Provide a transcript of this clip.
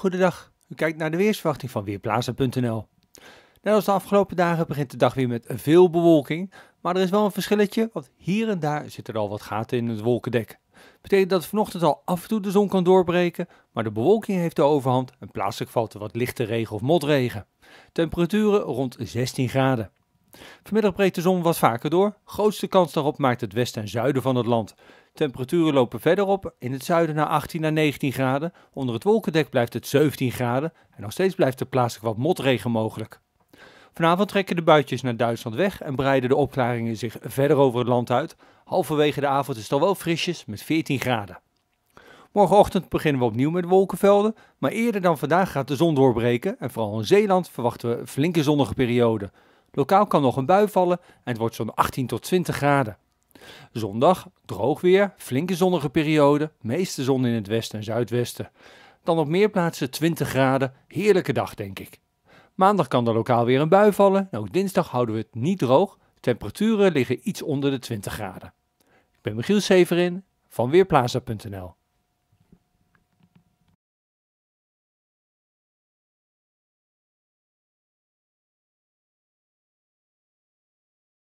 Goedendag, u kijkt naar de weersverwachting van Weerplaza.nl. Net als de afgelopen dagen begint de dag weer met veel bewolking, maar er is wel een verschilletje, want hier en daar zitten er al wat gaten in het wolkendek. Betekent dat vanochtend al af en toe de zon kan doorbreken, maar de bewolking heeft de overhand en plaatselijk valt er wat lichte regen of motregen. Temperaturen rond 16 graden. Vanmiddag breekt de zon wat vaker door. Grootste kans daarop maakt het westen en zuiden van het land. Temperaturen lopen verder op. In het zuiden naar 18 naar 19 graden. Onder het wolkendek blijft het 17 graden. En nog steeds blijft er plaatselijk wat motregen mogelijk. Vanavond trekken de buitjes naar Duitsland weg en breiden de opklaringen zich verder over het land uit. Halverwege de avond is het al wel frisjes met 14 graden. Morgenochtend beginnen we opnieuw met wolkenvelden, maar eerder dan vandaag gaat de zon doorbreken en vooral in Zeeland verwachten we een flinke zonnige periode. Lokaal kan nog een bui vallen en het wordt zo'n 18 tot 20 graden. Zondag droog weer, flinke zonnige periode, meeste zon in het westen en zuidwesten. Dan op meer plaatsen 20 graden, heerlijke dag denk ik. Maandag kan er lokaal weer een bui vallen en ook dinsdag houden we het niet droog. Temperaturen liggen iets onder de 20 graden. Ik ben Michiel Severin van Weerplaza.nl